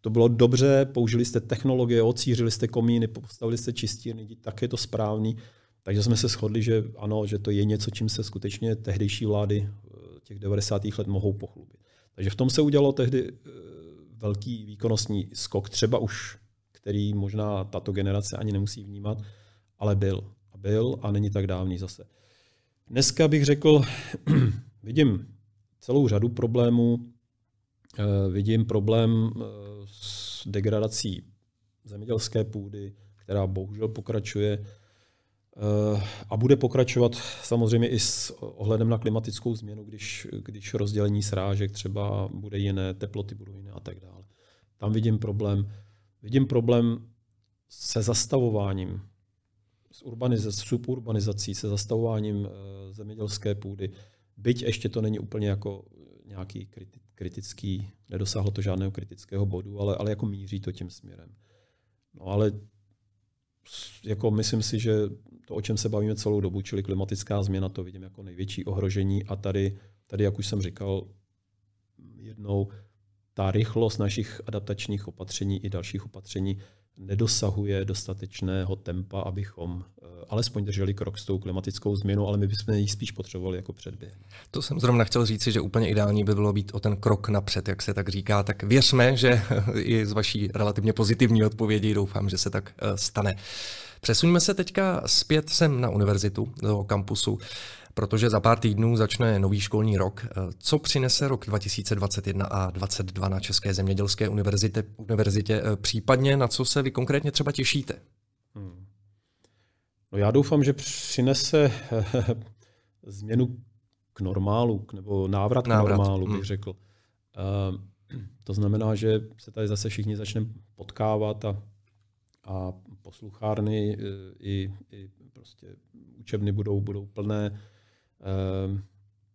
To bylo dobře, použili jste technologie, ocířili jste komíny, postavili jste čistírny, Díte, tak je to správný. Takže jsme se shodli, že ano, že to je něco, čím se skutečně tehdejší vlády eh, těch 90. let mohou pochlubit. Takže v tom se udělalo tehdy eh, velký výkonnostní skok, třeba už, který možná tato generace ani nemusí vnímat, ale byl. A byl a není tak dávný zase. Dneska bych řekl, vidím celou řadu problémů. Eh, vidím problém s degradací zemědělské půdy, která bohužel pokračuje Eh, a bude pokračovat samozřejmě i s ohledem na klimatickou změnu, když, když rozdělení srážek třeba bude jiné, teploty budou jiné a tak dále. Tam vidím problém. Vidím problém se zastavováním, s, urbanizací, s suburbanizací, se zastavováním eh, zemědělské půdy. Byť ještě to není úplně jako nějaký kritický, nedosáhlo to žádného kritického bodu, ale, ale jako míří to tím směrem. No ale jako myslím si, že to, o čem se bavíme celou dobu, čili klimatická změna, to vidím jako největší ohrožení. A tady, tady jak už jsem říkal jednou, ta rychlost našich adaptačních opatření i dalších opatření nedosahuje dostatečného tempa, abychom eh, alespoň drželi krok s tou klimatickou změnou, ale my bychom ji spíš potřebovali jako předběh. To jsem zrovna chtěl říci, že úplně ideální by bylo být o ten krok napřed, jak se tak říká. Tak věřme, že i z vaší relativně pozitivní odpovědi doufám, že se tak eh, stane. Přesuňme se teďka zpět sem na univerzitu, do kampusu, protože za pár týdnů začne nový školní rok. Co přinese rok 2021 a 2022 na České zemědělské univerzitě, univerzitě eh, případně na co se vy konkrétně třeba těšíte? Hmm. No já doufám, že přinese eh, změnu k normálu, nebo návrat, návrat. k normálu, bych hmm. řekl. Uh, to znamená, že se tady zase všichni začneme potkávat a, a posluchárny eh, i, i prostě učebny budou, budou plné,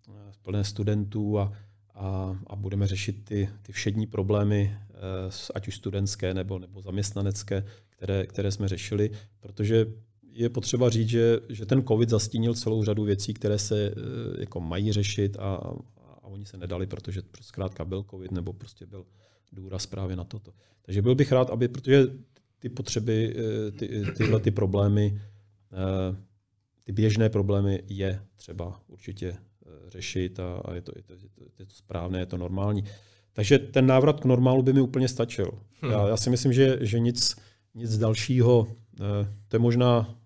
eh, plné studentů a, a, a budeme řešit ty, ty všední problémy, eh, ať už studentské nebo, nebo zaměstnanecké, které, které jsme řešili, protože je potřeba říct, že, že ten COVID zastínil celou řadu věcí, které se jako mají řešit a, a oni se nedali, protože zkrátka byl COVID nebo prostě byl důraz právě na toto. Takže byl bych rád, aby, protože ty potřeby, eh, ty, tyhle ty problémy, eh, ty běžné problémy je třeba určitě eh, řešit a, a je, to, je, to, je, to, je to správné, je to normální. Takže ten návrat k normálu by mi úplně stačil. Hmm. Já, já si myslím, že, že nic, nic dalšího, to je možná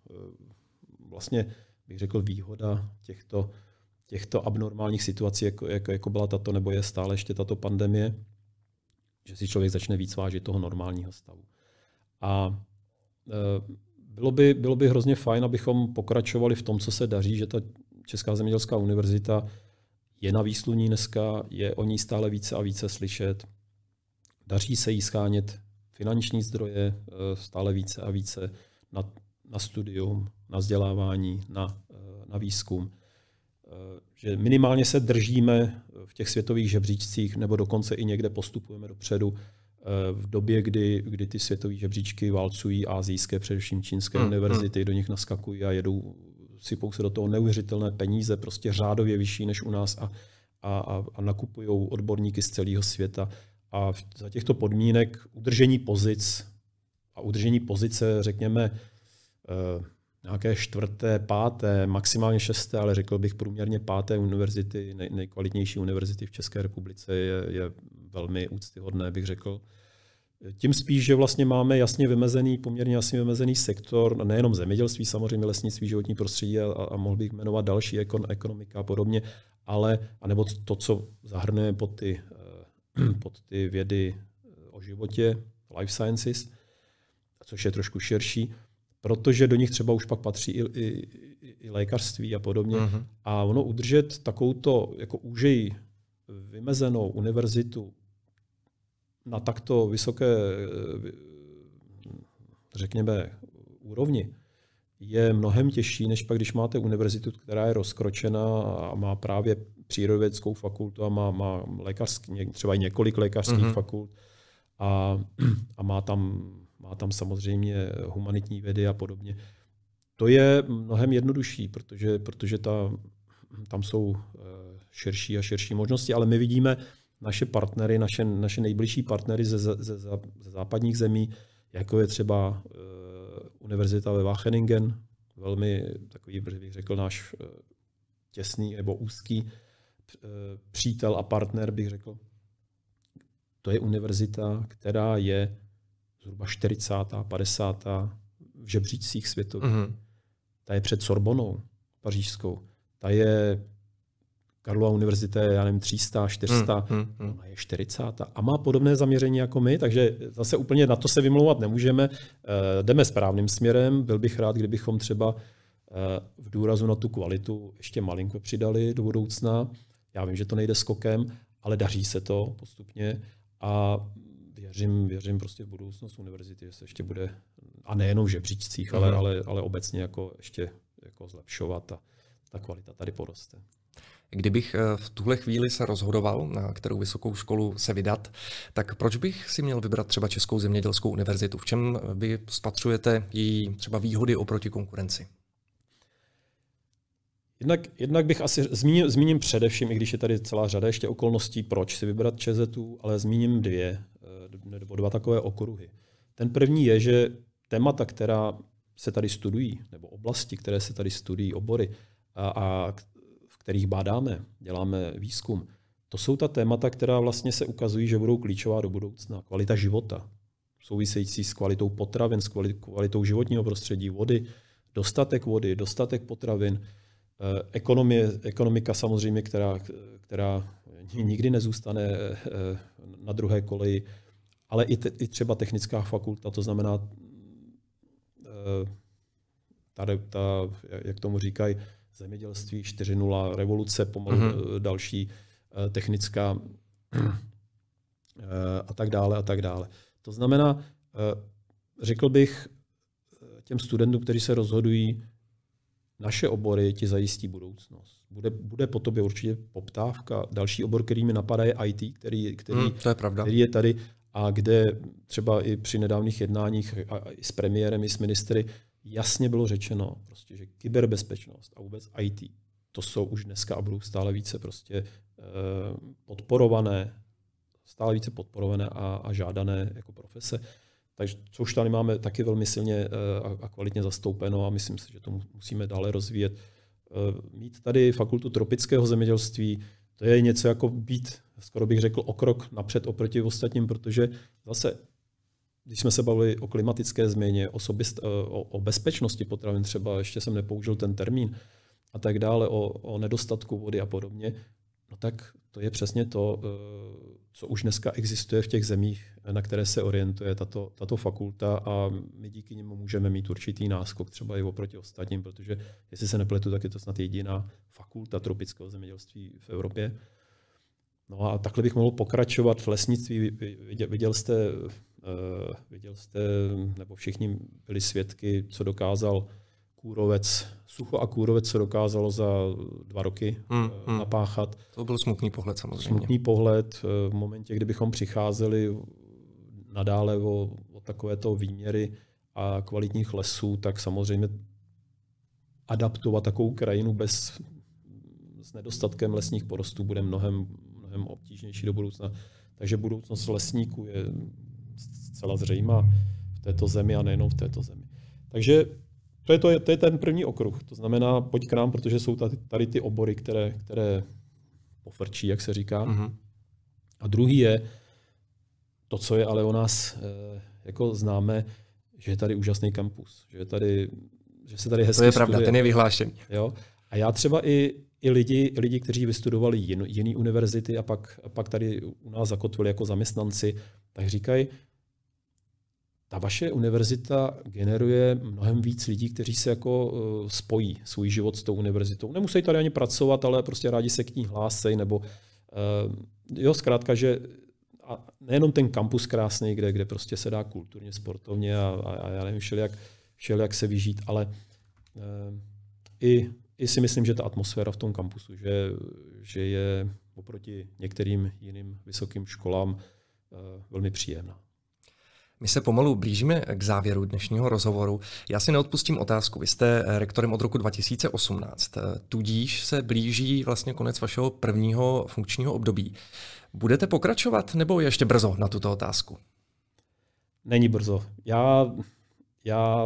vlastně, bych řekl, výhoda těchto, těchto abnormálních situací, jako, jako, jako byla tato, nebo je stále ještě tato pandemie, že si člověk začne víc vážit toho normálního stavu. A e, bylo by, bylo by hrozně fajn, abychom pokračovali v tom, co se daří, že ta Česká zemědělská univerzita je na výsluní dneska, je o ní stále více a více slyšet. Daří se jí schánět finanční zdroje e, stále více a více na, na studium, na vzdělávání, na, e, na výzkum. Že minimálně se držíme v těch světových žebříčcích, nebo dokonce i někde postupujeme dopředu Eh, v době, kdy, kdy ty světové žebříčky válcují azijské, především čínské hmm. univerzity, hmm. do nich naskakují a jedou, sypou se do toho neuvěřitelné peníze, prostě řádově vyšší než u nás a, a, a nakupují odborníky z celého světa. A za těchto podmínek udržení pozic a udržení pozice, řekněme, eh, nějaké čtvrté, páté, maximálně šesté, ale řekl bych průměrně páté univerzity, nej, nejkvalitnější univerzity v České republice je, je velmi úctyhodné, bych řekl. Tím spíš, že vlastně máme jasně vymezený, poměrně jasně vymezený sektor, nejenom zemědělství, samozřejmě lesnictví, životní prostředí a, a mohl bych jmenovat další ekon, ekonomika a podobně, ale anebo to, co zahrnuje pod ty, eh, pod ty vědy o životě, life sciences, což je trošku širší, protože do nich třeba už pak patří i, i, i lékařství a podobně. Uh-huh. A ono udržet takovouto jako úžej vymezenou univerzitu na takto vysoké, eh, řekněme, úrovni, je mnohem těžší, než pak, když máte univerzitu, která je rozkročena a má právě přírodovědskou fakultu a má, má lékařský, třeba několik lékařských uh-huh. fakult a, a má tam má tam samozřejmě humanitní vědy a podobně. To je mnohem jednodušší, protože, protože ta, tam jsou eh, širší a širší možnosti, ale my vidíme naše partnery, naše, naše nejbližší partnery ze, ze, ze, ze západních zemí, jako je třeba eh, univerzita ve Wacheningen, velmi takový, bych řekl, náš eh, těsný nebo úzký přítel a partner, bych řekl. To je univerzita, která je zhruba 40. a 50. v žebříčcích světových. Mm-hmm. Ta je před Sorbonou pařížskou. Ta je Karlova univerzita já nevím, 300, 400, mm, hmm ona je 40 a má podobné zaměření jako my, takže zase úplně na to se vymlouvat nemůžeme. E, jdeme správným směrem, byl bych rád, kdybychom třeba eh, v důrazu na tu kvalitu ještě malinko přidali do budoucna. Já vím, že to nejde skokem, ale daří se to postupně a věřím, věřím prostě v budoucnost univerzity, že se ještě bude, a nejenom v žebříčcích, ale, mhm. ale, ale obecně jako ještě jako zlepšovat a ta kvalita tady poroste. Kdybych eh, v tuhle chvíli se rozhodoval, na kterou vysokou školu se vydat, tak proč bych si měl vybrat třeba Českou zemědělskou univerzitu? V čem eh, vy spatřujete její třeba výhody oproti konkurenci? Jednak, jednak bych asi zmínil, zmíním především, i když je tady celá řada ještě okolností, proč si vybrat ČZU, ale zmíním dvě nebo dva takové okruhy. Ten první je, že témata, která se tady studují, nebo oblasti, které se tady studují, obory, a, a v kterých bádáme, děláme výzkum, to jsou ta témata, která vlastně se ukazují, že budou klíčová do budoucna. Kvalita života, související s kvalitou potravin, s kvalitou životního prostředí, vody, dostatek vody, dostatek potravin, eh, ekonomie, ekonomika samozřejmě, která, která nikdy nezůstane eh, eh, na druhé koleji, ale i, te, i třeba technická fakulta, to znamená eh, tady ta, jak tomu říkají, zemědělství 4.0, revoluce, pomalu mm-hmm. další eh, technická a tak dále a tak dále. To znamená, řekl bych těm studentům, kteří se rozhodují, naše obory ti zajistí budoucnost. Bude, bude po tobě určitě poptávka. Další obor, který mi napadá, je IT, který, který, hmm, to je pravda. který je tady a kde třeba i při nedávných jednáních a s premiérem, i s ministry jasně bylo řečeno, prostě, že kyberbezpečnost a vůbec IT, to jsou už dneska a budou stále více prostě eh, podporované, stále více podporované a, a žádané jako profese. Takže, což tady máme taky velmi silně eh, a kvalitně zastoupeno a myslím si, že to musíme dále rozvíjet. Eh, mít tady fakultu tropického zemědělství, to je něco jako být skoro bych řekl o krok napřed oproti ostatním, protože zase když jsme se bavili o klimatické změně, o, sobist, eh, o, o bezpečnosti potravin, třeba ještě jsem nepoužil ten termín, a tak dále, o, o nedostatku vody a podobně, no tak to je přesně to, eh, co už dneska existuje v těch zemích, na které se orientuje tato, tato fakulta a my díky němu můžeme mít určitý náskok třeba i oproti ostatním, protože jestli se nepletu, tak je to snad jediná fakulta tropického zemědělství v Evropě. No a takhle bych mohl pokračovat v lesnictví. Viděl, jste, eh, viděl jste, nebo všichni byli svědky, co dokázal kůrovec, sucho a kůrovec, co dokázalo za dva roky hmm. Eh, hmm. napáchat. To byl smutný pohled samozřejmě. Smutný pohled eh, v momentě, kdybychom přicházeli nadále o, o takovéto výměry a kvalitních lesů, tak samozřejmě adaptovat takovou krajinu bez s nedostatkem lesních porostů bude mnohem mnohem obtížnější do budoucna. Takže budoucnost lesníků je zcela zřejmá v této zemi a nejenom v této zemi. Takže to je, to, to je ten první okruh. To znamená, pojď k nám, protože jsou tady, tady ty obory, které, které pofrčí, jak se říká. Mm-hmm. A druhý je to, co je ale o nás eh, jako známe, že je tady úžasný kampus, že, je tady, že se tady hezky To je pravda, studuje. ten je vyhlášen. Jo? A já třeba i i lidi, lidi kteří vystudovali jin, jiný univerzity a pak, a pak tady u nás zakotvili jako zaměstnanci, tak říkají, ta vaše univerzita generuje mnohem víc lidí, kteří se jako eh, spojí svůj život s tou univerzitou. Nemusí tady ani pracovat, ale prostě rádi se k ní hlásej, nebo eh, jo, zkrátka, že a nejenom ten kampus krásný, kde, kde prostě se dá kulturně, sportovně a, a, a já nevím, všelijak, všelijak se vyžít, ale eh, i i si myslím, že ta atmosféra v tom kampusu, že, že je oproti některým jiným vysokým školám eh, velmi příjemná. My se pomalu blížíme k závěru dnešního rozhovoru. Já si neodpustím otázku. Vy jste eh, rektorem od roku 2018, eh, tudíž se blíží vlastně konec vašeho prvního funkčního období. Budete pokračovat nebo ještě brzo na tuto otázku? Není brzo. Já, já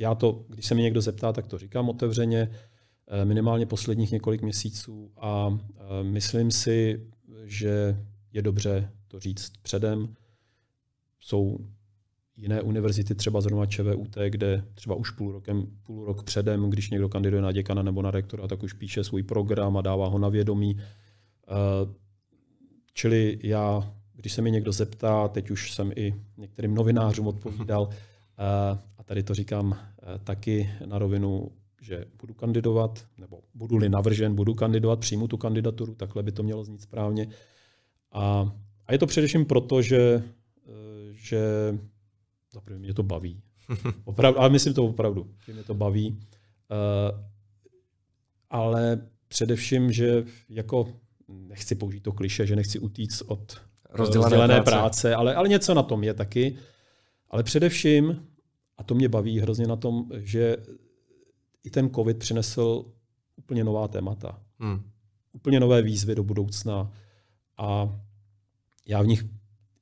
já to, když se mi někdo zeptá, tak to říkám otevřeně, eh, minimálně posledních několik měsíců a eh, myslím si, že je dobře to říct předem. Jsou jiné univerzity, třeba zrovna ČVUT, kde třeba už půl, rokem, půl rok předem, když někdo kandiduje na děkana nebo na rektora, tak už píše svůj program a dává ho na vědomí. Eh, čili já, když se mi někdo zeptá, teď už jsem i některým novinářům odpovídal, Eh, a tady to říkám eh, taky na rovinu, že budu kandidovat, nebo budu-li navržen, budu kandidovat, přijmu tu kandidaturu, takhle by to mělo znít správně. A, a je to především proto, že, eh, že za prvé mě to baví. Opravdu, ale myslím to opravdu, že mě to baví. Uh, ale především, že jako nechci použít to kliše, že nechci utíct od rozdělené, rozdělené práce, práce ale, ale něco na tom je taky. Ale především a to mě baví hrozně na tom, že i ten COVID přinesl úplně nová témata. Hmm. Úplně nové výzvy do budoucna. A já v nich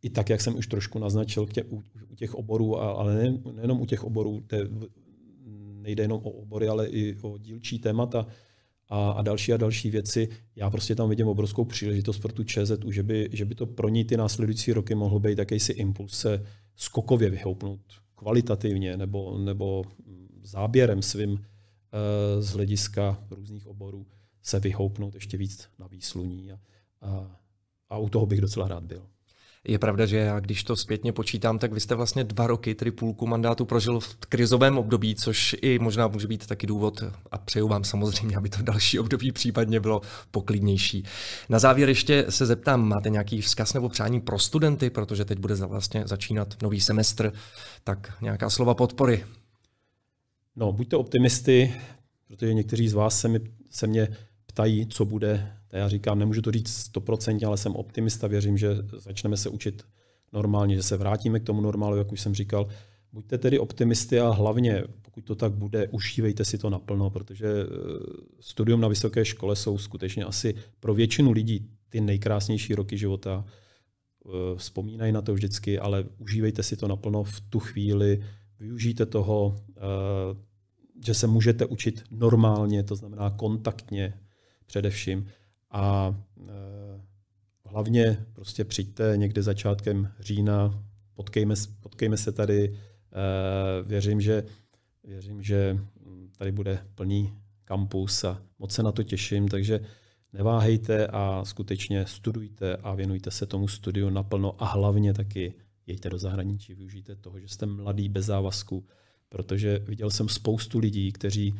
i tak, jak jsem už trošku naznačil tě, u, u těch oborů, ale ne, nejenom u těch oborů, te, nejde jenom o obory, ale i o dílčí témata a, a další a další věci. Já prostě tam vidím obrovskou příležitost pro tu ČZU, že by, že by to pro ní ty následující roky mohlo být jakýsi impulse skokově vyhoupnout kvalitativně nebo, nebo záběrem svým eh, z hlediska různých oborů se vyhoupnout ještě víc na výsluní. A, a, a u toho bych docela rád byl. Je pravda, že já, když to zpětně počítám, tak vy jste vlastně dva roky, tedy půlku mandátu prožil v krizovém období, což i možná může být taky důvod a přeju vám samozřejmě, aby to další období případně bylo poklidnější. Na závěr ještě se zeptám, máte nějaký vzkaz nebo přání pro studenty, protože teď bude vlastně začínat nový semestr, tak nějaká slova podpory. No, buďte optimisty, protože někteří z vás se, mi, se mě ptají, co bude. Já říkám, nemůžu to říct stoprocentně, ale jsem optimista, věřím, že začneme se učit normálně, že se vrátíme k tomu normálu, jak už jsem říkal. Buďte tedy optimisty a hlavně, pokud to tak bude, užívejte si to naplno, protože eh, studium na vysoké škole jsou skutečně asi pro většinu lidí ty nejkrásnější roky života. Eh, vzpomínají na to vždycky, ale užívejte si to naplno v tu chvíli, využijte toho, eh, že se můžete učit normálně, to znamená kontaktně, především. A eh, hlavně prostě přijďte někde začátkem října, potkejme, potkejme se tady. Eh, věřím, že věřím, že tady bude plný kampus a moc se na to těším, takže neváhejte a skutečně studujte a věnujte se tomu studiu naplno a hlavně taky jeďte do zahraničí, využijte toho, že jste mladý, bez závazku, protože viděl jsem spoustu lidí, kteří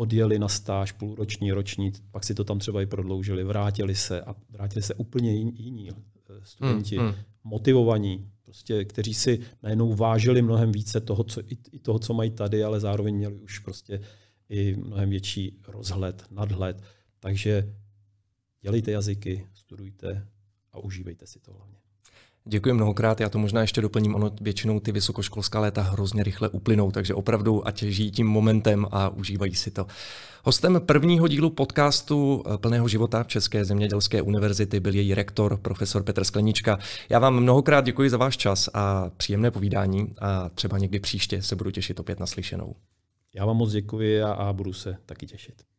odjeli na stáž půlroční, roční, pak si to tam třeba i prodloužili, vrátili se a vrátili se úplně jiní eh, studenti, hmm, hmm. motivovaní, prostě, kteří si najednou vážili mnohem více toho, co, i toho, co mají tady, ale zároveň měli už prostě i mnohem větší rozhled, nadhled. Takže dělejte jazyky, studujte a užívejte si to hlavně. Děkuji mnohokrát, já to možná ještě doplním, ono většinou ty vysokoškolská léta hrozně rychle uplynou, takže opravdu ať žijí tím momentem a užívají si to. Hostem prvního dílu podcastu eh, Plného života České zemědělské univerzity byl její rektor, profesor Petr Sklenička. Já vám mnohokrát děkuji za váš čas a příjemné povídání a třeba někdy příště se budu těšit opět naslyšenou. Já vám moc děkuji a, a budu se taky těšit.